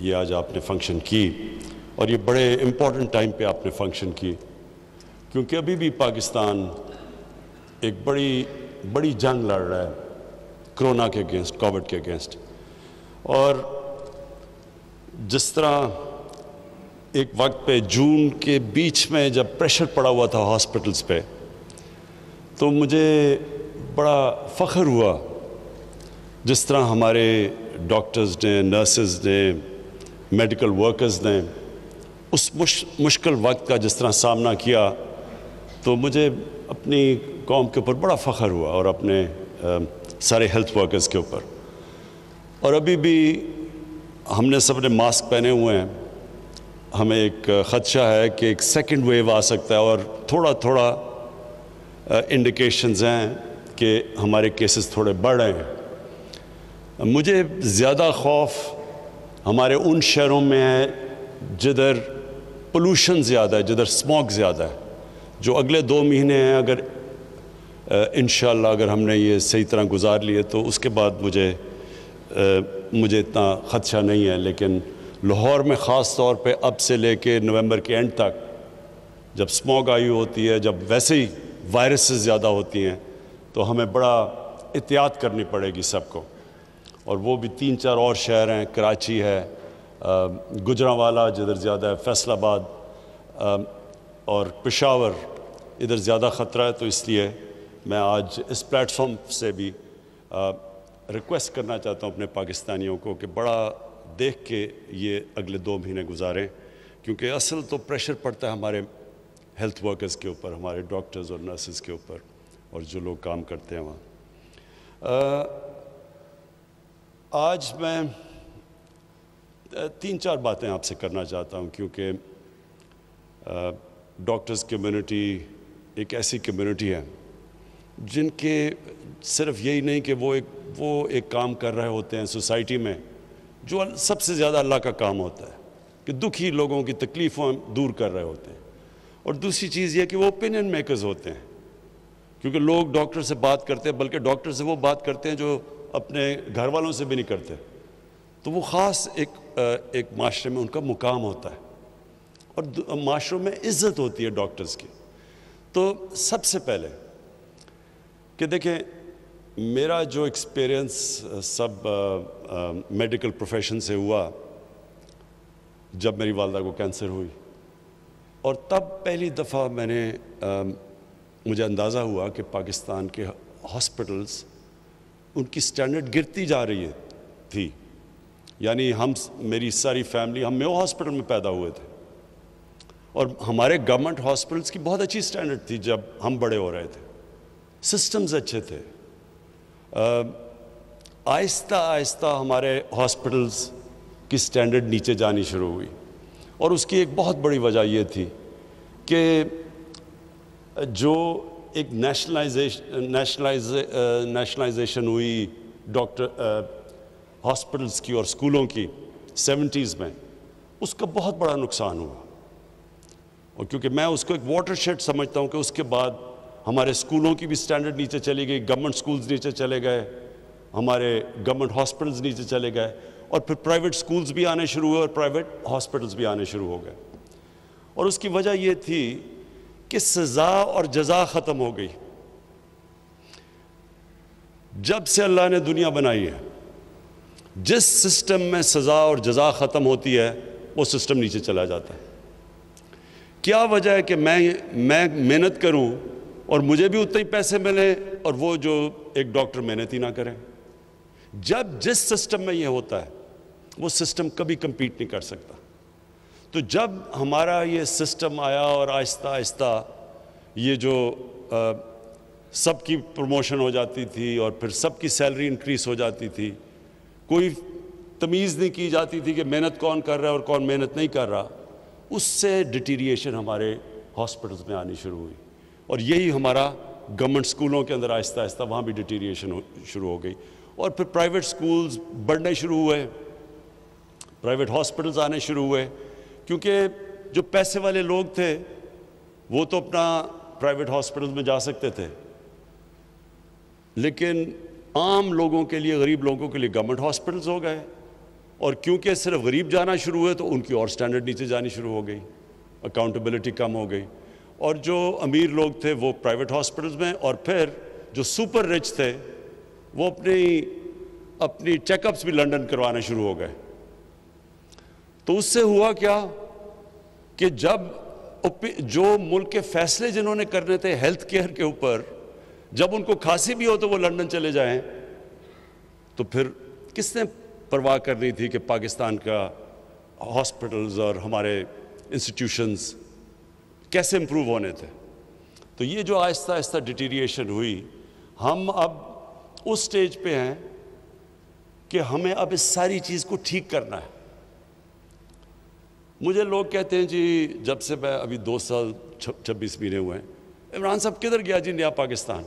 ये आज आपने फंक्शन की और ये बड़े इम्पॉर्टेंट टाइम पे आपने फंक्शन की क्योंकि अभी भी पाकिस्तान एक बड़ी बड़ी जंग लड़ रहा है कोरोना के अगेंस्ट कोविड के अगेंस्ट और जिस तरह एक वक्त पे जून के बीच में जब प्रेशर पड़ा हुआ था हॉस्पिटल्स पे तो मुझे बड़ा फ़ख्र हुआ जिस तरह हमारे डॉक्टर्स ने नर्सेज ने मेडिकल वर्कर्स ने उस मुश, मुश्किल वक्त का जिस तरह सामना किया तो मुझे अपनी कौम के ऊपर बड़ा फ़ख्र हुआ और अपने आ, सारे हेल्थ वर्कर्स के ऊपर और अभी भी हमने सब ने मास्क पहने हुए हैं हमें एक ख़दशा है कि एक सेकेंड वेव आ सकता है और थोड़ा थोड़ा इंडिकेशंस हैं कि हमारे केसेस थोड़े बढ़ रहे हैं मुझे ज़्यादा खौफ हमारे उन शहरों में है जिधर पोलूशन ज़्यादा है जिधर स्मॉग ज़्यादा है जो अगले दो महीने हैं अगर इन अगर हमने ये सही तरह गुजार लिए तो उसके बाद मुझे आ, मुझे इतना ख़दशा नहीं है लेकिन लाहौर में ख़ास तौर पे अब से लेके नवंबर के एंड तक जब स्मॉग आई होती है जब वैसे ही वायरसेस ज़्यादा होती हैं तो हमें बड़ा एहतियात करनी पड़ेगी सबको और वो भी तीन चार और शहर हैं कराची है गुजरावाला जिधर ज़्यादा है फैसलाबाद और पेशावर इधर ज़्यादा ख़तरा है तो इसलिए मैं आज इस प्लेटफॉर्म से भी रिक्वेस्ट करना चाहता हूँ अपने पाकिस्तानियों को कि बड़ा देख के ये अगले दो महीने गुजारें क्योंकि असल तो प्रेशर पड़ता है हमारे हेल्थ वर्कर्स के ऊपर हमारे डॉक्टर्स और नर्सेज के ऊपर और जो लोग काम करते हैं वहाँ आज मैं तीन चार बातें आपसे करना चाहता हूं क्योंकि डॉक्टर्स कम्युनिटी एक ऐसी कम्युनिटी है जिनके सिर्फ यही नहीं कि वो एक वो एक काम कर रहे होते हैं सोसाइटी में जो सबसे ज़्यादा अल्लाह का काम होता है कि दुखी लोगों की तकलीफ़ों दूर कर रहे होते हैं और दूसरी चीज़ यह कि वो ओपिनियन मेकर्स होते हैं क्योंकि लोग डॉक्टर से बात करते हैं बल्कि डॉक्टर से वो बात करते हैं जो अपने घर वालों से भी नहीं करते तो वो ख़ास एक एक माशरे में उनका मुकाम होता है और माशरों में इज़्ज़त होती है डॉक्टर्स की तो सबसे पहले कि देखें मेरा जो एक्सपीरियंस सब आ, आ, मेडिकल प्रोफेशन से हुआ जब मेरी वालदा को कैंसर हुई और तब पहली दफ़ा मैंने आ, मुझे अंदाज़ा हुआ कि पाकिस्तान के हॉस्पिटल्स उनकी स्टैंडर्ड गिरती जा रही है थी यानी हम मेरी सारी फैमिली हम मेो हॉस्पिटल में पैदा हुए थे और हमारे गवर्नमेंट हॉस्पिटल्स की बहुत अच्छी स्टैंडर्ड थी जब हम बड़े हो रहे थे सिस्टम्स अच्छे थे आहिस्ता आहिस्ता हमारे हॉस्पिटल्स की स्टैंडर्ड नीचे जानी शुरू हुई और उसकी एक बहुत बड़ी वजह यह थी कि जो एक नेशनलाइजेशन नेशनलाइजेशन uh, uh, हुई डॉक्टर हॉस्पिटल्स uh, की और स्कूलों की सेवेंटीज़ में उसका बहुत बड़ा नुकसान हुआ और क्योंकि मैं उसको एक वाटर शेड समझता हूँ कि उसके बाद हमारे स्कूलों की भी स्टैंडर्ड नीचे चली गई गवर्नमेंट स्कूल्स नीचे चले गए हमारे गवर्नमेंट हॉस्पिटल्स नीचे चले गए और फिर प्राइवेट स्कूल्स भी आने शुरू हुए और प्राइवेट हॉस्पिटल्स भी आने शुरू हो गए और उसकी वजह यह थी कि सज़ा और जजा ख़त्म हो गई जब से अल्लाह ने दुनिया बनाई है जिस सिस्टम में सज़ा और जजा ख़त्म होती है वो सिस्टम नीचे चला जाता है क्या वजह है कि मैं मैं मेहनत करूं और मुझे भी उतने ही पैसे मिले और वो जो एक डॉक्टर मेहनत ही ना करें जब जिस सिस्टम में ये होता है वो सिस्टम कभी कंपीट नहीं कर सकता तो जब हमारा ये सिस्टम आया और आहिस्ता आहिस्ता ये जो सबकी प्रमोशन हो जाती थी और फिर सबकी सैलरी इंक्रीस हो जाती थी कोई तमीज़ नहीं की जाती थी कि मेहनत कौन कर रहा है और कौन मेहनत नहीं कर रहा उससे डिटीरिएशन हमारे हॉस्पिटल्स में आनी शुरू हुई और यही हमारा गवर्नमेंट स्कूलों के अंदर आहिस्ता आहिस्ता वहाँ भी डिटीरिएशन शुरू हो गई और फिर प्राइवेट स्कूल्स बढ़ने शुरू हुए प्राइवेट हॉस्पिटल्स आने शुरू हुए क्योंकि जो पैसे वाले लोग थे वो तो अपना प्राइवेट हॉस्पिटल में जा सकते थे लेकिन आम लोगों के लिए गरीब लोगों के लिए गवर्नमेंट हॉस्पिटल्स हो गए और क्योंकि सिर्फ गरीब जाना शुरू हुए तो उनकी और स्टैंडर्ड नीचे जानी शुरू हो गई अकाउंटेबिलिटी कम हो गई और जो अमीर लोग थे वो प्राइवेट हॉस्पिटल्स में और फिर जो सुपर रिच थे वो अपनी अपनी चेकअप्स भी लंदन करवाना शुरू हो गए तो उससे हुआ क्या कि जब जो मुल्क के फैसले जिन्होंने करने थे हेल्थ केयर के ऊपर जब उनको खांसी भी हो तो वो लंदन चले जाएं तो फिर किसने परवाह करनी थी कि पाकिस्तान का हॉस्पिटल्स और हमारे इंस्टीट्यूशंस कैसे इम्प्रूव होने थे तो ये जो आहिस्ता आहिस्ता डिटीरिएशन हुई हम अब उस स्टेज पे हैं कि हमें अब इस सारी चीज़ को ठीक करना है मुझे लोग कहते हैं जी जब से मैं अभी दो साल छब्बीस महीने हुए हैं इमरान साहब किधर गया जी नया पाकिस्तान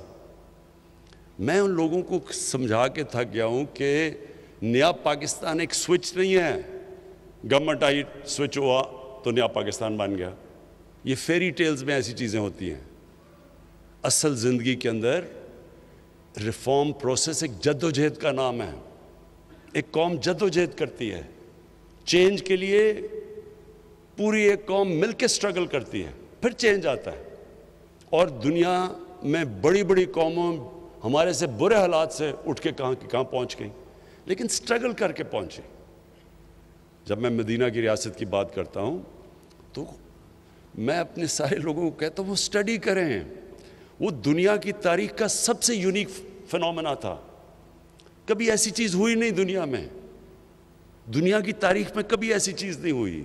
मैं उन लोगों को समझा के थक गया हूँ कि नया पाकिस्तान एक स्विच नहीं है गवर्नमेंट आई स्विच हुआ तो नया पाकिस्तान बन गया ये फेरी टेल्स में ऐसी चीज़ें होती हैं असल ज़िंदगी के अंदर रिफॉर्म प्रोसेस एक जद्दोजहद का नाम है एक कौम जद्दोजहद करती है चेंज के लिए पूरी एक कौम मिल के स्ट्रगल करती है फिर चेंज आता है और दुनिया में बड़ी बड़ी कौमों हमारे से बुरे हालात से उठ के कहाँ की कहाँ पहुँच गई लेकिन स्ट्रगल करके पहुँचे जब मैं मदीना की रियासत की बात करता हूँ तो मैं अपने सारे लोगों को कहता हूँ वो स्टडी करें वो दुनिया की तारीख का सबसे यूनिक फिनोमेना था कभी ऐसी चीज़ हुई नहीं दुनिया में दुनिया की तारीख में कभी ऐसी चीज़ नहीं हुई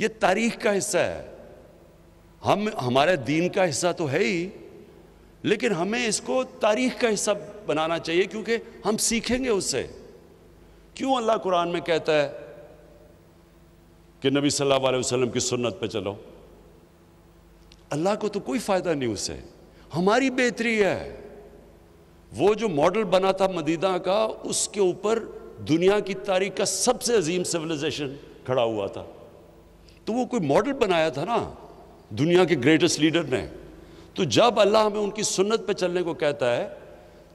ये तारीख का हिस्सा है हम हमारे दीन का हिस्सा तो है ही लेकिन हमें इसको तारीख का हिस्सा बनाना चाहिए क्योंकि हम सीखेंगे उससे क्यों अल्लाह कुरान में कहता है कि नबी सल्लल्लाहु अलैहि वसल्लम की सुन्नत पे चलो अल्लाह को तो कोई फ़ायदा नहीं उससे हमारी बेहतरी है वो जो मॉडल बना था मदीना का उसके ऊपर दुनिया की तारीख का सबसे अजीम सिविलाइजेशन खड़ा हुआ था तो वो कोई मॉडल बनाया था ना दुनिया के ग्रेटेस्ट लीडर ने तो जब अल्लाह हमें उनकी सुन्नत पे चलने को कहता है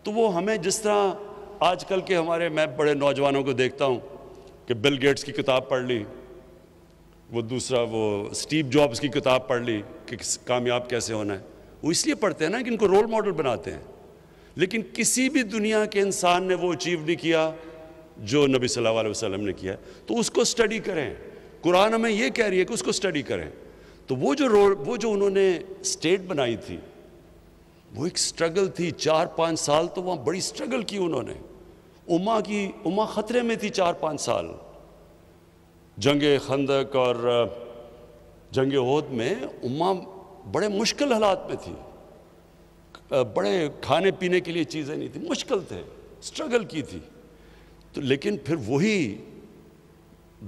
तो वो हमें जिस तरह आजकल के हमारे मैं बड़े नौजवानों को देखता हूँ कि बिल गेट्स की किताब पढ़ ली वो दूसरा वो स्टीव जॉब्स की किताब पढ़ ली कि कामयाब कैसे होना है वो इसलिए पढ़ते हैं ना कि इनको रोल मॉडल बनाते हैं लेकिन किसी भी दुनिया के इंसान ने वो अचीव नहीं किया जो नबी सल्लल्लाहु अलैहि वसल्लम ने किया तो उसको स्टडी करें कुरान हमें ये कह रही है कि उसको स्टडी करें तो वो जो रोड वो जो उन्होंने स्टेट बनाई थी वो एक स्ट्रगल थी चार पाँच साल तो वहाँ बड़ी स्ट्रगल की उन्होंने उमा की उमा ख़तरे में थी चार पाँच साल जंग खंदक और जंग होद में उमा बड़े मुश्किल हालात में थी बड़े खाने पीने के लिए चीज़ें नहीं थी मुश्किल थे स्ट्रगल की थी तो लेकिन फिर वही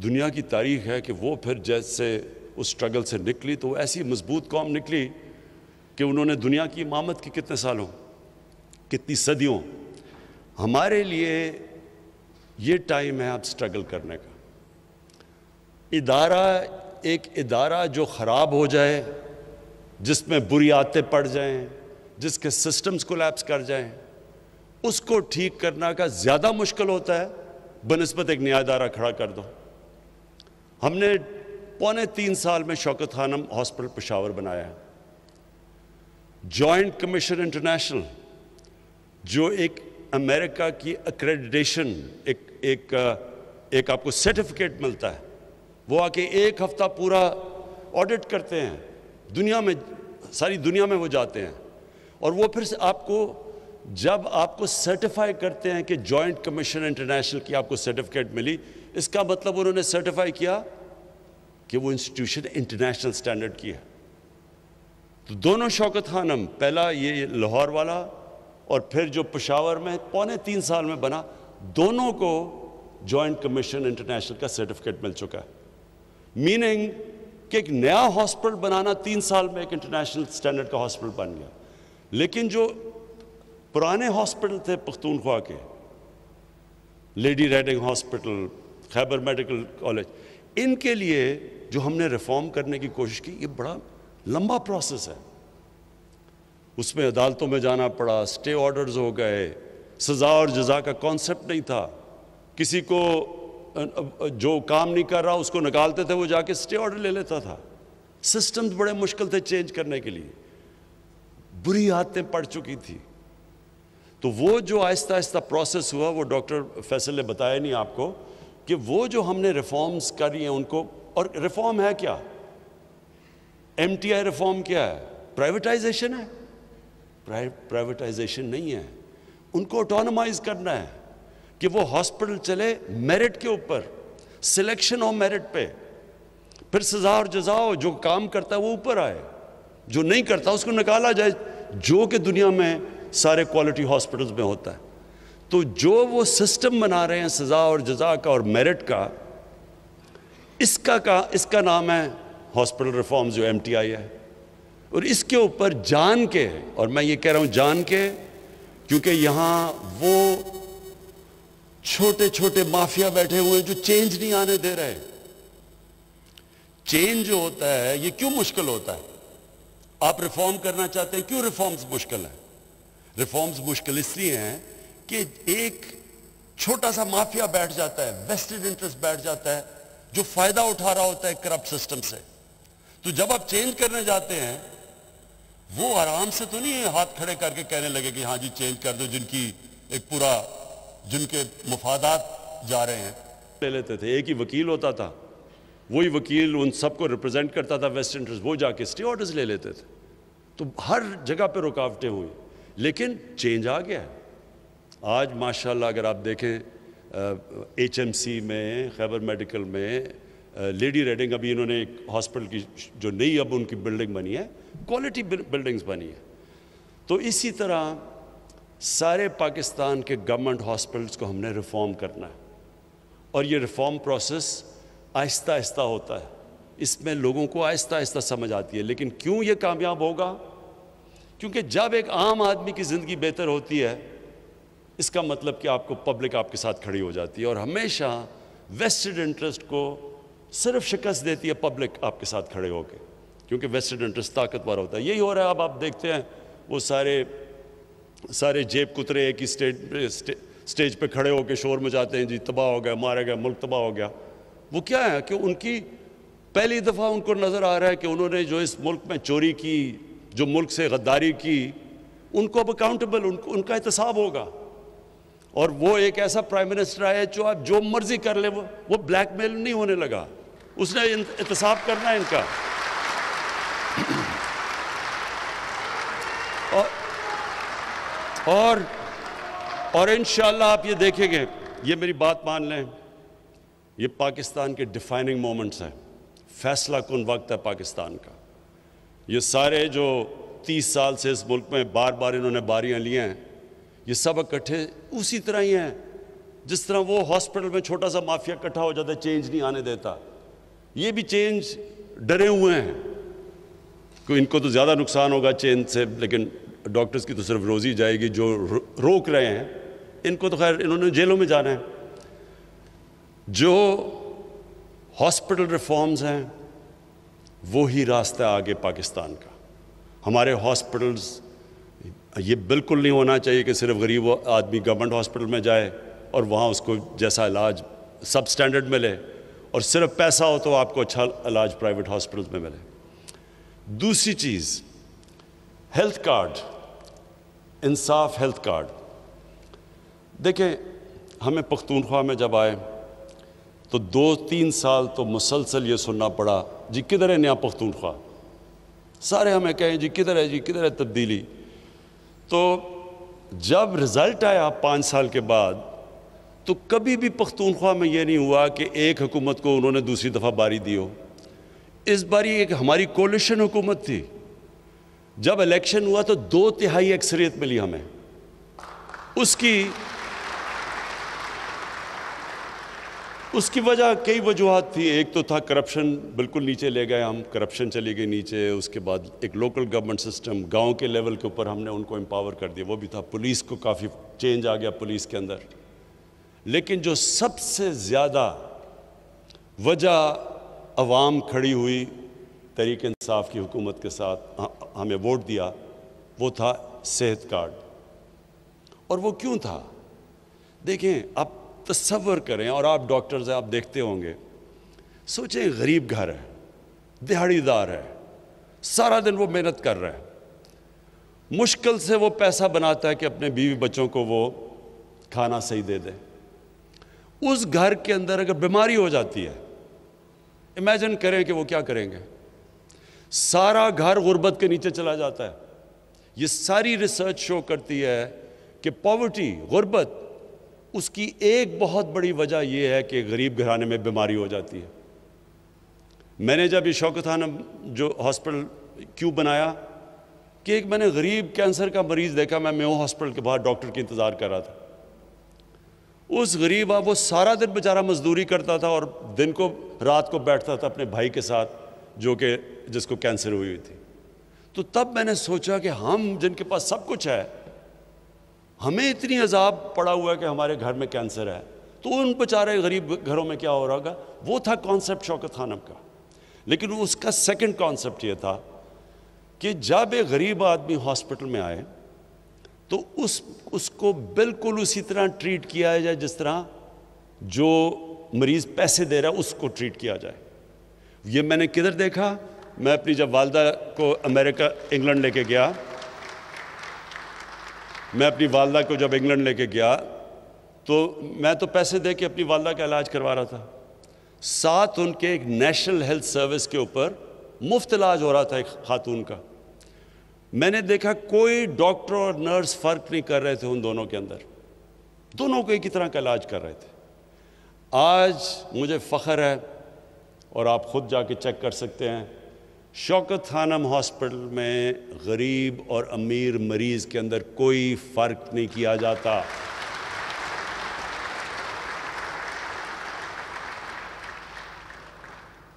दुनिया की तारीख है कि वो फिर जैसे उस स्ट्रगल से निकली तो ऐसी मजबूत कौम निकली कि उन्होंने दुनिया की इमामत की कितने सालों कितनी सदियों हमारे लिए ये टाइम है अब स्ट्रगल करने का इदारा एक इदारा जो ख़राब हो जाए जिसमें बुरी आदतें पड़ जाएं जिसके सिस्टम्स लैप्स कर जाएं उसको ठीक करना का ज़्यादा मुश्किल होता है बनस्बत एक नया इदारा खड़ा कर दो हमने पौने तीन साल में शौकत खानम हॉस्पिटल पेशावर बनाया जॉइंट कमीशन इंटरनेशनल जो एक अमेरिका की अक्रेडिटेशन एक एक uh, एक आपको सर्टिफिकेट मिलता है वो आके एक हफ्ता पूरा ऑडिट करते हैं दुनिया में सारी दुनिया में वो जाते हैं और वो फिर से आपको जब आपको सर्टिफाई करते हैं कि जॉइंट कमीशन इंटरनेशनल की आपको सर्टिफिकेट मिली इसका मतलब उन्होंने सर्टिफाई किया कि वो इंस्टीट्यूशन इंटरनेशनल स्टैंडर्ड की है तो दोनों शौकत खानम पहला ये लाहौर वाला और फिर जो पशावर में पौने तीन साल में बना दोनों को जॉइंट कमीशन इंटरनेशनल का सर्टिफिकेट मिल चुका है मीनिंग कि एक नया हॉस्पिटल बनाना तीन साल में एक इंटरनेशनल स्टैंडर्ड का हॉस्पिटल बन गया लेकिन जो पुराने हॉस्पिटल थे पख्तूनख्वा के Lady Reading Hospital Khyber Medical College इनके लिए जो हमने रिफॉर्म करने की कोशिश की ये बड़ा लंबा प्रोसेस है उसमें अदालतों में जाना पड़ा स्टे ऑर्डर्स हो गए सज़ा और जजा का कॉन्सेप्ट नहीं था किसी को जो काम नहीं कर रहा उसको निकालते थे वो जाके स्टे ऑर्डर ले लेता था सिस्टम बड़े मुश्किल थे चेंज करने के लिए बुरी आदतें पड़ चुकी थी तो वो जो आहिस्ता आहिस्ता प्रोसेस हुआ वो डॉक्टर फैसल ने बताया नहीं आपको कि वो जो हमने रिफॉर्म्स करी हैं उनको और रिफॉर्म है क्या एम टी आई रिफॉर्म क्या है प्राइवेटाइजेशन है प्राइवेटाइजेशन नहीं है उनको ऑटोनमाइज करना है कि वो हॉस्पिटल चले मेरिट के ऊपर सिलेक्शन ऑफ मेरिट पे फिर सजा और जजा जो काम करता है वो ऊपर आए जो नहीं करता उसको निकाला जाए जो कि दुनिया में सारे क्वालिटी हॉस्पिटल्स में होता है तो जो वो सिस्टम बना रहे हैं सज़ा और जजा का और मेरिट का इसका का इसका नाम है हॉस्पिटल रिफॉर्म जो एम है और इसके ऊपर जान के और मैं ये कह रहा हूँ जान के क्योंकि यहाँ वो छोटे छोटे माफिया बैठे हुए जो चेंज नहीं आने दे रहे चेंज जो होता है ये क्यों मुश्किल होता है आप रिफॉर्म करना चाहते हैं क्यों रिफॉर्म्स मुश्किल है रिफॉर्म्स मुश्किल इसलिए हैं कि एक छोटा सा माफिया बैठ जाता है वेस्टेड इंटरेस्ट बैठ जाता है जो फायदा उठा रहा होता है करप्ट सिस्टम से तो जब आप चेंज करने जाते हैं वो आराम से तो नहीं हाथ खड़े करके कहने लगे कि हाँ जी चेंज कर दो जिनकी एक पूरा जिनके मुफादात जा रहे हैं ले लेते थे एक ही वकील होता था वही वकील उन सबको रिप्रेजेंट करता था वेस्ट इंटरेस्ट वो जाके स्टे ऑर्डर्स ले लेते थे तो हर जगह पे रुकावटें हुई लेकिन चेंज आ गया है आज माशाल्लाह अगर आप देखें एचएमसी में खैबर मेडिकल में लेडी रेडिंग अभी इन्होंने एक हॉस्पिटल की जो नई अब उनकी बिल्डिंग बनी है क्वालिटी बिल्डिंग्स बनी है तो इसी तरह सारे पाकिस्तान के गवर्नमेंट हॉस्पिटल्स को हमने रिफॉर्म करना है और ये रिफॉर्म प्रोसेस आहिस्ता आहिस्ता होता है इसमें लोगों को आहिस्ता आहिस्ता समझ आती है लेकिन क्यों ये कामयाब होगा क्योंकि जब एक आम आदमी की ज़िंदगी बेहतर होती है इसका मतलब कि आपको पब्लिक आपके साथ खड़ी हो जाती है और हमेशा वेस्टेड इंटरेस्ट को सिर्फ शिकस्त देती है पब्लिक आपके साथ खड़े होकर क्योंकि वेस्टेड इंटरेस्ट ताकतवर होता है यही हो रहा है अब आप देखते हैं वो सारे सारे जेब कुतरे एक ही स्टेज स्टे, स्टेज पे खड़े होकर शोर मचाते हैं जी तबाह हो गया मारा गया मुल्क तबाह हो गया वो क्या है कि उनकी पहली दफ़ा उनको नज़र आ रहा है कि उन्होंने जो इस मुल्क में चोरी की जो मुल्क से गद्दारी की उनको अब अकाउंटेबल उनको उनका एहतसाब होगा और वो एक ऐसा प्राइम मिनिस्टर आया जो आप जो मर्जी कर ले वो वो ब्लैकमेल नहीं होने लगा उसने एहतसाब करना है इनका और और और इन आप ये देखेंगे ये मेरी बात मान लें ये पाकिस्तान के डिफाइनिंग मोमेंट्स हैं फैसला कन वक्त है पाकिस्तान का ये सारे जो तीस साल से इस मुल्क में बार बार इन्होंने बारियाँ लिए हैं ये सब इकट्ठे उसी तरह ही हैं जिस तरह वो हॉस्पिटल में छोटा सा माफिया इकट्ठा हो जाता है चेंज नहीं आने देता ये भी चेंज डरे हुए हैं कि इनको तो ज़्यादा नुकसान होगा चेंज से लेकिन डॉक्टर्स की तो सिर्फ रोज़ी जाएगी जो रोक रहे हैं इनको तो खैर इन्होंने जेलों में जाना है जो हॉस्पिटल रिफॉर्म्स हैं वो ही रास्ता आगे पाकिस्तान का हमारे हॉस्पिटल्स ये बिल्कुल नहीं होना चाहिए कि सिर्फ गरीब आदमी गवर्नमेंट हॉस्पिटल में जाए और वहाँ उसको जैसा इलाज सब स्टैंडर्ड मिले और सिर्फ पैसा हो तो आपको अच्छा इलाज प्राइवेट हॉस्पिटल्स में मिले दूसरी चीज़ health card Insaf health card देखें हमें पख्तूनख्वा में जब आए तो दो तीन साल तो मुसलसल ये सुनना पड़ा जी किधर है नया पख्तूनख्वा सारे हमें कहें जी किधर है जी किधर है तब्दीली तो जब रिज़ल्ट आया पाँच साल के बाद तो कभी भी पख्तूनख्वा में यह नहीं हुआ कि एक हुकूमत को उन्होंने दूसरी दफ़ा बारी दी हो इस बारी एक हमारी कोलिशन हुकूमत थी जब इलेक्शन हुआ तो दो तिहाई अक्सरियत मिली हमें उसकी उसकी वजह कई वजूहत थी एक तो था करप्शन बिल्कुल नीचे ले गए हम करप्शन चली गई नीचे उसके बाद एक लोकल गवर्नमेंट सिस्टम गांव के लेवल के ऊपर हमने उनको एम्पावर कर दिया वो भी था पुलिस को काफ़ी चेंज आ गया पुलिस के अंदर लेकिन जो सबसे ज़्यादा वजह अवाम खड़ी हुई तरीक इंसाफ की हुकूमत के साथ हमें वोट दिया वो था सेहत कार्ड और वो क्यों था देखें अब तस्वर करें और आप डॉक्टर्स हैं आप देखते होंगे सोचें गरीब घर है दिहाड़ीदार है सारा दिन वो मेहनत कर रहा है मुश्किल से वो पैसा बनाता है कि अपने बीवी बच्चों को वो खाना सही दे दे उस घर के अंदर अगर बीमारी हो जाती है इमेजिन करें कि वो क्या करेंगे सारा घर गुर्बत के नीचे चला जाता है ये सारी रिसर्च शो करती है कि पॉवर्टी गुर्बत उसकी एक बहुत बड़ी वजह यह है कि गरीब घराने में बीमारी हो जाती है मैंने जब ये था खानम जो हॉस्पिटल क्यों बनाया कि एक मैंने गरीब कैंसर का मरीज़ देखा मैं मेो हॉस्पिटल के बाहर डॉक्टर की इंतज़ार कर रहा था उस गरीब वो सारा दिन बेचारा मजदूरी करता था और दिन को रात को बैठता था अपने भाई के साथ जो कि जिसको कैंसर हुई हुई थी तो तब मैंने सोचा कि हम जिनके पास सब कुछ है हमें इतनी अजाब पड़ा हुआ है कि हमारे घर में कैंसर है तो उन बेचारे गरीब घरों में क्या हो रहा होगा वो था कॉन्सेप्ट शौकत खानम का लेकिन उसका सेकंड कॉन्सेप्ट ये था कि जब एक गरीब आदमी हॉस्पिटल में आए तो उस उसको बिल्कुल उसी तरह ट्रीट किया जाए जिस तरह जो मरीज़ पैसे दे रहा है उसको ट्रीट किया जाए ये मैंने किधर देखा मैं अपनी जब वालदा को अमेरिका इंग्लैंड लेके गया मैं अपनी वालदा को जब इंग्लैंड लेके गया तो मैं तो पैसे दे के अपनी वालदा का इलाज करवा रहा था साथ उनके एक नेशनल हेल्थ सर्विस के ऊपर मुफ्त इलाज हो रहा था एक खातून का मैंने देखा कोई डॉक्टर और नर्स फ़र्क नहीं कर रहे थे उन दोनों के अंदर दोनों को एक ही तरह का इलाज कर रहे थे आज मुझे फ़ख्र है और आप ख़ुद जाके चेक कर सकते हैं शौकत थानम हॉस्पिटल में गरीब और अमीर मरीज़ के अंदर कोई फ़र्क नहीं किया जाता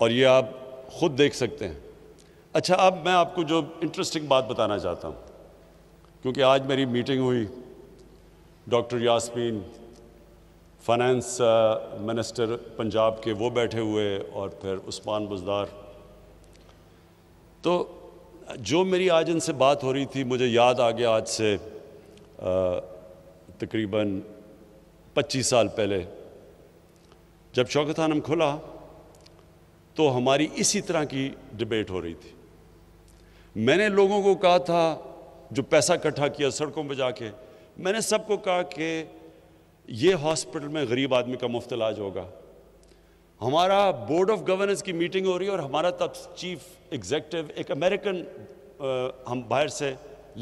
और ये आप ख़ुद देख सकते हैं अच्छा अब मैं आपको जो इंटरेस्टिंग बात बताना चाहता हूँ क्योंकि आज मेरी मीटिंग हुई doctor Yasmin finance minister Punjab के वो बैठे हुए और फिर उस्मान बुजदार तो जो मेरी आज इनसे बात हो रही थी मुझे याद आ गया आज से तकरीबन 25 साल पहले जब शौकत आनम खुला तो हमारी इसी तरह की डिबेट हो रही थी मैंने लोगों को कहा था जो पैसा इकट्ठा किया सड़कों पर जाके मैंने सबको कहा कि ये हॉस्पिटल में गरीब आदमी का मुफ्त इलाज होगा हमारा बोर्ड ऑफ गवर्नेंस की मीटिंग हो रही है और हमारा तब चीफ एग्जेक्टिव एक अमेरिकन हम बाहर से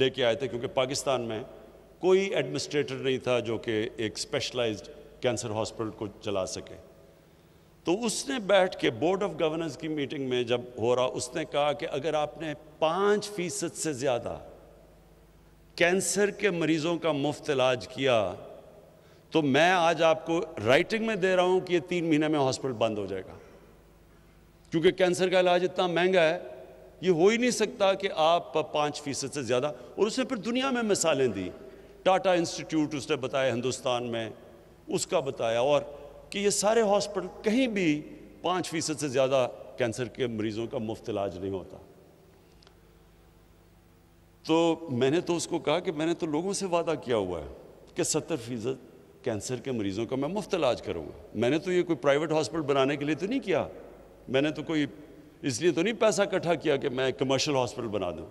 लेके आए थे क्योंकि पाकिस्तान में कोई एडमिनिस्ट्रेटर नहीं था जो कि एक स्पेशलाइज्ड कैंसर हॉस्पिटल को चला सके तो उसने बैठ के बोर्ड ऑफ गवर्नेंस की मीटिंग में जब हो रहा उसने कहा कि अगर आपने पाँच फीसद से ज़्यादा कैंसर के मरीज़ों का मुफ्त इलाज किया तो मैं आज आपको राइटिंग में दे रहा हूं कि ये तीन महीने में हॉस्पिटल बंद हो जाएगा क्योंकि कैंसर का इलाज इतना महंगा है ये हो ही नहीं सकता कि आप पाँच फीसद से ज़्यादा और उसने फिर दुनिया में मिसालें दी टाटा इंस्टीट्यूट उसने बताया हिंदुस्तान में उसका बताया और कि ये सारे हॉस्पिटल कहीं भी पाँच फीसद से ज़्यादा कैंसर के मरीज़ों का मुफ्त इलाज नहीं होता तो मैंने तो उसको कहा कि मैंने तो लोगों से वादा किया हुआ है कि सत्तर फीसद कैंसर के मरीज़ों का मैं मुफ्त इलाज करूँगा मैंने तो ये कोई प्राइवेट हॉस्पिटल बनाने के लिए तो नहीं किया मैंने तो कोई इसलिए तो नहीं पैसा इकट्ठा किया कि मैं कमर्शियल हॉस्पिटल बना दूँ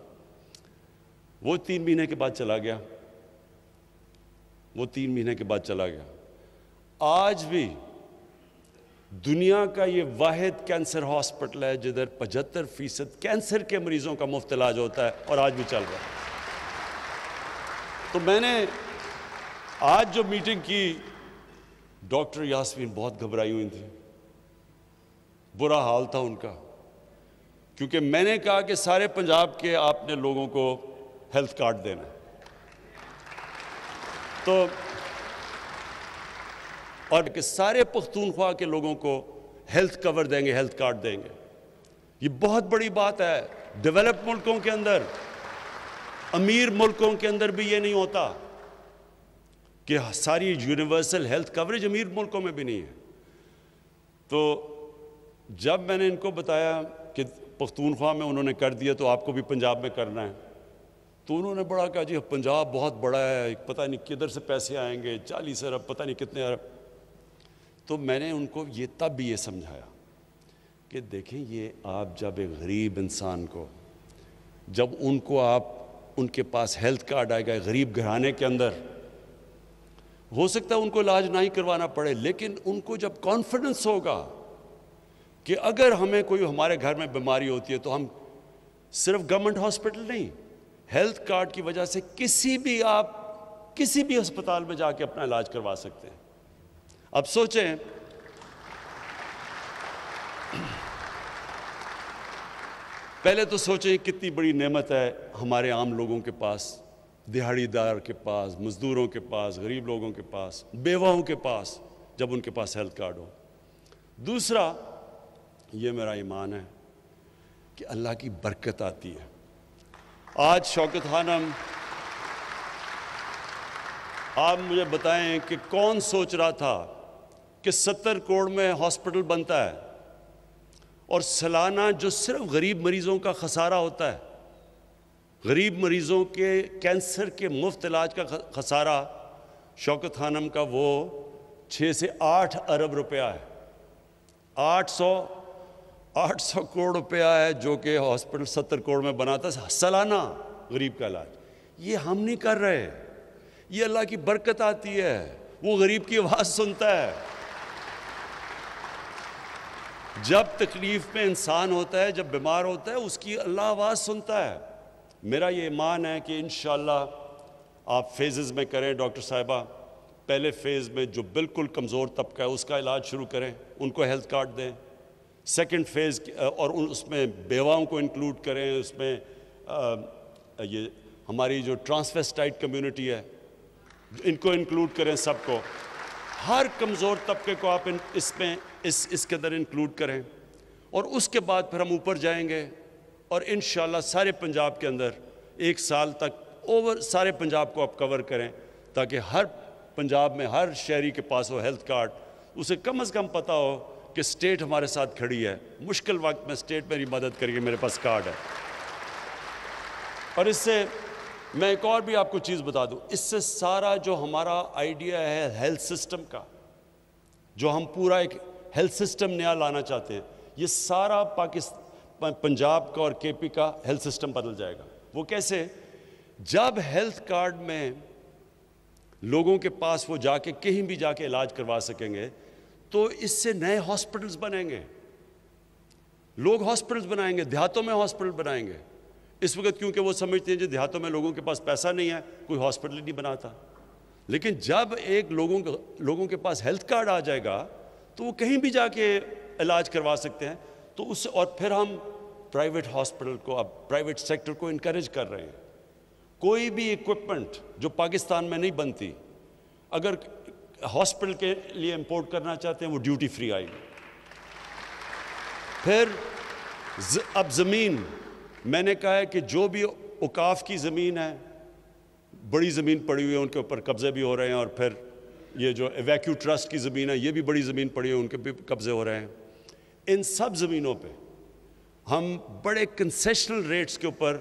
वो तीन महीने के बाद चला गया वो तीन महीने के बाद चला गया आज भी दुनिया का ये वाहिद कैंसर हॉस्पिटल है जिधर पचहत्तर फीसद कैंसर के मरीज़ों का मुफ्त इलाज होता है और आज भी चल रहा है तो मैंने आज जो मीटिंग की डॉक्टर यासमीन बहुत घबराई हुई थी बुरा हाल था उनका क्योंकि मैंने कहा कि सारे पंजाब के आपने लोगों को हेल्थ कार्ड देना तो और कि सारे पख्तूनख्वा के लोगों को हेल्थ कवर देंगे हेल्थ कार्ड देंगे ये बहुत बड़ी बात है डेवलप मुल्कों के अंदर अमीर मुल्कों के अंदर भी ये नहीं होता कि सारी यूनिवर्सल हेल्थ कवरेज अमीर मुल्कों में भी नहीं है तो जब मैंने इनको बताया कि पख्तूनख्वा में उन्होंने कर दिया तो आपको भी पंजाब में करना है तो उन्होंने बड़ा कहा जी पंजाब बहुत बड़ा है पता नहीं किधर से पैसे आएंगे चालीस अरब पता नहीं कितने अरब तो मैंने उनको ये तब भी ये समझाया कि देखें ये आप जब एक गरीब इंसान को जब उनको आप उनके पास हेल्थ कार्ड आएगा गरीब घराने के अंदर हो सकता है उनको इलाज नहीं करवाना पड़े लेकिन उनको जब कॉन्फिडेंस होगा कि अगर हमें कोई हमारे घर में बीमारी होती है तो हम सिर्फ गवर्नमेंट हॉस्पिटल नहीं हेल्थ कार्ड की वजह से किसी भी आप किसी भी अस्पताल में जाके अपना इलाज करवा सकते हैं अब सोचें पहले तो सोचें कितनी बड़ी नेमत है हमारे आम लोगों के पास दिहाड़ीदार के पास मज़दूरों के पास गरीब लोगों के पास बेवाओं के पास जब उनके पास हेल्थ कार्ड हो दूसरा ये मेरा ईमान है कि अल्लाह की बरकत आती है आज शौकत खानम आप मुझे बताएं कि कौन सोच रहा था कि सत्तर करोड़ में हॉस्पिटल बनता है और सालाना जो सिर्फ गरीब मरीज़ों का खसारा होता है गरीब मरीज़ों के कैंसर के मुफ्त इलाज का खसारा शौकत खानम का वो छः से आठ अरब रुपया है आठ सौ आठ सौ करोड़ रुपया है जो कि हॉस्पिटल सत्तर करोड़ में बनाता है सालाना गरीब का इलाज ये हम नहीं कर रहे ये अल्लाह की बरकत आती है वो गरीब की आवाज़ सुनता है जब तकलीफ़ में इंसान होता है जब बीमार होता है उसकी अल्लाह आवाज़ सुनता है मेरा ये ईमान है कि इन आप फेजेस में करें डॉक्टर साहिबा पहले फेज़ में जो बिल्कुल कमज़ोर तबका है उसका इलाज शुरू करें उनको हेल्थ कार्ड दें सेकंड फेज़ और उसमें बेवाओं को इंक्लूड करें उसमें आ, ये हमारी जो ट्रांसफेस्टाइट कम्युनिटी है इनको इंक्लूड करें सबको हर कमज़ोर तबके को आप इसमें इस इसके अंदर इंक्लूड करें और उसके बाद फिर हम ऊपर जाएंगे और इन सारे पंजाब के अंदर एक साल तक ओवर सारे पंजाब को आप कवर करें ताकि हर पंजाब में हर शहरी के पास हो हेल्थ कार्ड उसे कम अज़ कम पता हो कि स्टेट हमारे साथ खड़ी है मुश्किल वक्त में स्टेट मेरी मदद करके मेरे पास कार्ड है और इससे मैं एक और भी आपको चीज़ बता दूं इससे सारा जो हमारा आइडिया है हेल्थ सिस्टम का जो हम पूरा एक हेल्थ सिस्टम नया लाना चाहते हैं ये सारा पाकिस्तान पंजाब का और केपी का हेल्थ सिस्टम बदल जाएगा वो कैसे जब हेल्थ कार्ड में लोगों के पास वो जाके कहीं भी जाके इलाज करवा सकेंगे तो इससे नए हॉस्पिटल्स बनेंगे लोग हॉस्पिटल्स बनाएंगे देहातों में हॉस्पिटल बनाएंगे इस वक्त क्योंकि वो समझते हैं जो देहातों में लोगों के पास पैसा नहीं है कोई हॉस्पिटल नहीं बनाता लेकिन जब एक लोगों के लोगों के पास हेल्थ कार्ड आ जाएगा तो वो कहीं भी जाके इलाज करवा सकते हैं तो उससे और फिर हम प्राइवेट हॉस्पिटल को अब प्राइवेट सेक्टर को इनक्रेज कर रहे हैं कोई भी इक्विपमेंट जो पाकिस्तान में नहीं बनती अगर हॉस्पिटल के लिए इंपोर्ट करना चाहते हैं वो ड्यूटी फ्री आएगी फिर ज, अब ज़मीन मैंने कहा है कि जो भी उकाफ की ज़मीन है बड़ी ज़मीन पड़ी हुई है उनके ऊपर कब्ज़े भी हो रहे हैं और फिर ये जो एवैक्यू ट्रस्ट की ज़मीन है ये भी बड़ी ज़मीन पड़ी हुई है उनके भी कब्ज़े हो रहे हैं इन सब ज़मीनों पे हम बड़े कंसेशनल रेट्स के ऊपर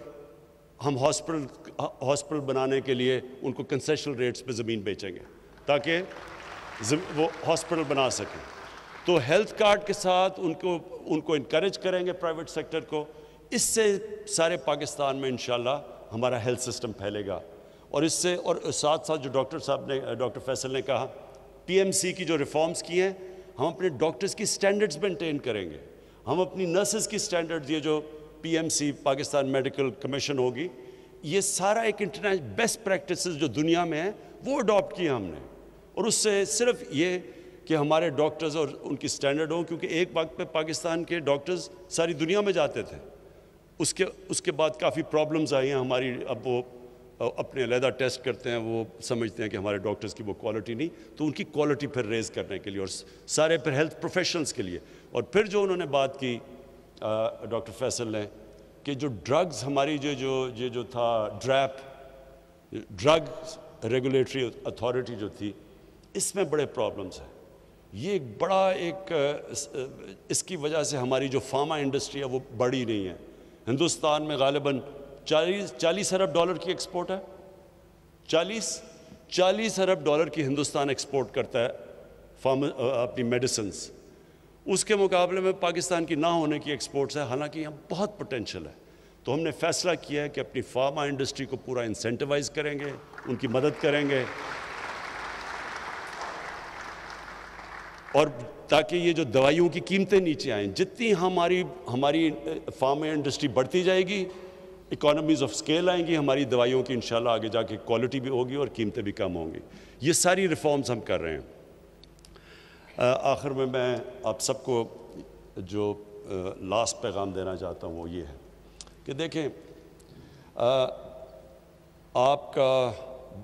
हम हॉस्पिटल हॉस्पिटल बनाने के लिए उनको कंसेशनल रेट्स पे ज़मीन बेचेंगे ताकि वो हॉस्पिटल बना सकें तो हेल्थ कार्ड के साथ उनको उनको इनक्रेज करेंगे प्राइवेट सेक्टर को इससे सारे पाकिस्तान में इन हमारा हेल्थ सिस्टम फैलेगा और इससे और साथ साथ जो डॉक्टर साहब ने डॉक्टर फैसल ने कहा पीएमसी की जो रिफॉर्म्स की हैं हम अपने डॉक्टर्स की स्टैंडर्ड्स मेंटेन करेंगे हम अपनी नर्सेज की स्टैंडर्ड ये जो पीएमसी पाकिस्तान मेडिकल कमीशन होगी ये सारा एक इंटरनेशनल बेस्ट प्रैक्टिस जो दुनिया में है वो अडॉप्ट किया हमने और उससे सिर्फ ये कि हमारे डॉक्टर्स और उनकी स्टैंडर्ड हो क्योंकि एक वक्त पे पाकिस्तान के डॉक्टर्स सारी दुनिया में जाते थे उसके उसके बाद काफ़ी प्रॉब्लम्स आई हैं हमारी अब वो अपने अलहदा टेस्ट करते हैं वो समझते हैं कि हमारे डॉक्टर्स की वो क्वालिटी नहीं तो उनकी क्वालिटी फिर रेज़ करने के लिए और सारे फिर हेल्थ प्रोफेशनल्स के लिए और फिर जो उन्होंने बात की डॉक्टर फैसल ने कि जो ड्रग्स हमारी जो जो ये जो था ड्रैप ड्रग रेगुलेटरी अथॉरिटी जो थी इसमें बड़े प्रॉब्लम्स हैं ये एक बड़ा एक इसकी वजह से हमारी जो फार्मा इंडस्ट्री है वो बड़ी नहीं है हिंदुस्तान में गालिबा चालीस चालीस अरब डॉलर की एक्सपोर्ट है चालीस चालीस अरब डॉलर की हिंदुस्तान एक्सपोर्ट करता है फार्म अपनी मेडिसन्स उसके मुकाबले में पाकिस्तान की ना होने की एक्सपोर्ट्स है हालांकि यहाँ बहुत पोटेंशियल है तो हमने फैसला किया है कि अपनी फार्मा इंडस्ट्री को पूरा इंसेंटिवाइज करेंगे उनकी मदद करेंगे और ताकि ये जो दवाइयों की कीमतें नीचे आएँ जितनी हमारी हमारी फार्मा इंडस्ट्री बढ़ती जाएगी इकोनॉमीज़ ऑफ स्केल आएंगी हमारी दवाइयों की इन आगे जाके क्वालिटी भी होगी और कीमतें भी कम होंगी ये सारी रिफॉर्म्स हम कर रहे हैं आखिर में मैं आप सबको जो लास्ट पैगाम देना चाहता हूँ वो ये है कि देखें आ, आपका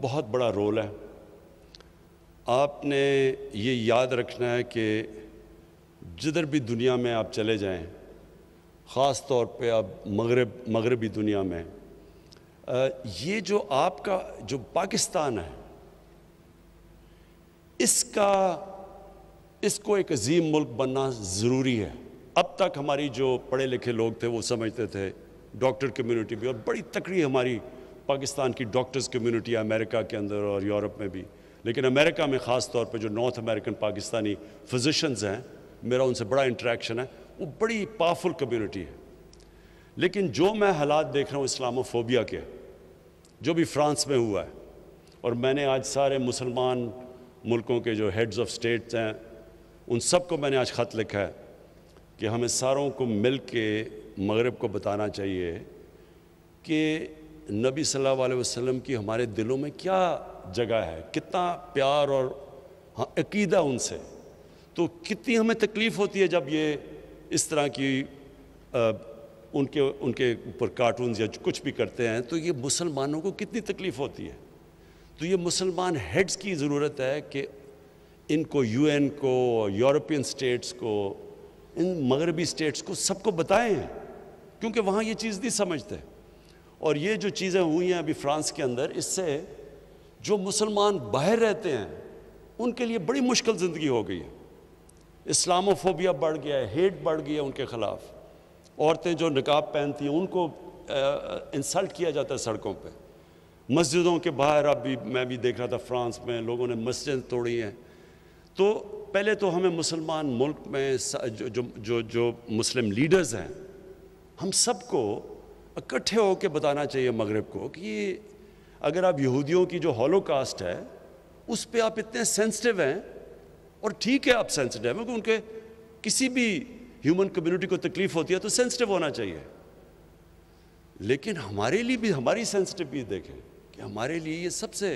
बहुत बड़ा रोल है आपने ये याद रखना है कि जिधर भी दुनिया में आप चले जाएं ख़ास तौर पर अब मगरब मगरबी दुनिया में ये जो आपका जो पाकिस्तान है इसका इसको एक अजीम मुल्क बनना ज़रूरी है अब तक हमारी जो पढ़े लिखे लोग थे वो समझते थे डॉक्टर कम्युनिटी भी और बड़ी तकड़ी हमारी पाकिस्तान की डॉक्टर्स कम्युनिटी अमेरिका के अंदर और यूरोप में भी लेकिन अमेरिका में ख़ास तौर पर जो नॉर्थ अमेरिकन पाकिस्तानी फिजिशंस हैं मेरा उनसे बड़ा इंट्रैक्शन है वो बड़ी पावरफुल कम्युनिटी है लेकिन जो मैं हालात देख रहा हूँ इस्लामोफोबिया के जो भी फ्रांस में हुआ है और मैंने आज सारे मुसलमान मुल्कों के जो हेड्स ऑफ स्टेट्स हैं उन सब को मैंने आज ख़त लिखा है कि हमें सारों को मिल के मगरब को बताना चाहिए कि नबी सल्लल्लाहु अलैहि वसल्लम की हमारे दिलों में क्या जगह है कितना प्यार और हाँ अकीदा उनसे तो कितनी हमें तकलीफ़ होती है जब ये इस तरह की आ, उनके उनके ऊपर कार्टून या कुछ भी करते हैं तो ये मुसलमानों को कितनी तकलीफ़ होती है तो ये मुसलमान हेड्स की ज़रूरत है कि इनको यूएन को यूरोपियन स्टेट्स को इन मगरबी स्टेट्स को सबको बताएं क्योंकि वहाँ ये चीज़ नहीं समझते और ये जो चीज़ें हुई हैं अभी फ्रांस के अंदर इससे जो मुसलमान बाहर रहते हैं उनके लिए बड़ी मुश्किल ज़िंदगी हो गई है इस्लामोफोबिया बढ़ गया है हेट बढ़ गया उनके ख़िलाफ़ औरतें जो नकाब पहनती हैं उनको इंसल्ट किया जाता है सड़कों पे मस्जिदों के बाहर अब भी मैं भी देख रहा था फ्रांस में लोगों ने मस्जिद तोड़ी हैं तो पहले तो हमें मुसलमान मुल्क में जो जो जो, जो मुस्लिम लीडर्स हैं हम सबको इकट्ठे होकर बताना चाहिए मगरब को कि अगर आप यहूदियों की जो हॉलोकास्ट है उस पर आप इतने सेंसिटिव हैं और ठीक है आप सेंसिटिव हैं उनके किसी भी ह्यूमन कम्युनिटी को तकलीफ होती है तो सेंसिटिव होना चाहिए लेकिन हमारे लिए भी हमारी सेंसिटिव भी देखें कि हमारे लिए ये सबसे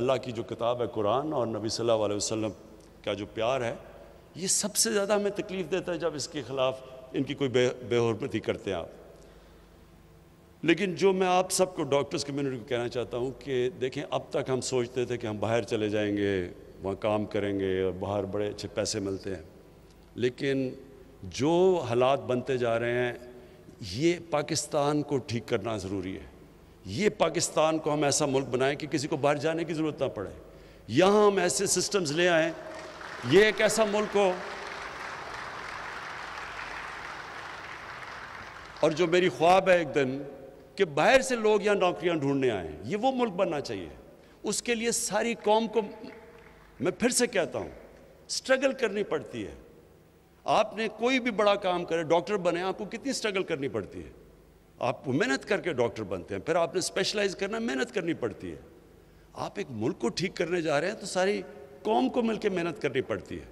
अल्लाह की जो किताब है कुरान और नबी सल्लल्लाहु अलैहि वसल्लम का जो प्यार है ये सबसे ज़्यादा हमें तकलीफ़ देता है जब इसके ख़िलाफ़ इनकी कोई बेहरमती करते हैं आप लेकिन जो मैं आप सबको डॉक्टर्स कम्युनिटी को कहना चाहता हूँ कि देखें अब तक हम सोचते थे कि हम बाहर चले जाएंगे वहाँ काम करेंगे और बाहर बड़े अच्छे पैसे मिलते हैं लेकिन जो हालात बनते जा रहे हैं ये पाकिस्तान को ठीक करना ज़रूरी है ये पाकिस्तान को हम ऐसा मुल्क बनाएं कि किसी को बाहर जाने की ज़रूरत ना पड़े यहाँ हम ऐसे सिस्टम्स ले आएँ ये एक ऐसा मुल्क हो और जो मेरी ख्वाब है एक दिन कि बाहर से लोग यहाँ नौकरियाँ ढूंढने आएँ ये वो मुल्क बनना चाहिए उसके लिए सारी कौम को मैं फिर से कहता हूँ स्ट्रगल करनी पड़ती है आपने कोई भी बड़ा काम करे डॉक्टर बने आपको कितनी स्ट्रगल करनी पड़ती है आप मेहनत करके डॉक्टर बनते हैं फिर आपने स्पेशलाइज करना मेहनत करनी पड़ती है आप एक मुल्क को ठीक करने जा रहे हैं तो सारी कौम को मिलकर मेहनत करनी पड़ती है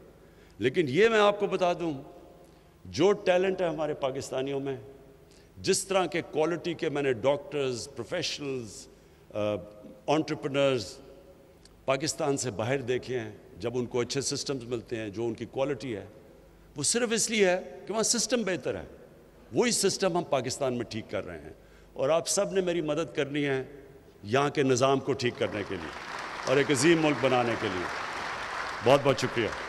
लेकिन ये मैं आपको बता दूं जो टैलेंट है हमारे पाकिस्तानियों में जिस तरह के क्वालिटी के मैंने डॉक्टर्स प्रोफेशनल्स ऑन्टरप्रनर्स पाकिस्तान से बाहर देखे हैं जब उनको अच्छे सिस्टम्स मिलते हैं जो उनकी क्वालिटी है वो सिर्फ इसलिए है कि वहाँ सिस्टम बेहतर है वही सिस्टम हम पाकिस्तान में ठीक कर रहे हैं और आप सब ने मेरी मदद करनी है यहाँ के निज़ाम को ठीक करने के लिए और एक अजीम मुल्क बनाने के लिए बहुत बहुत शुक्रिया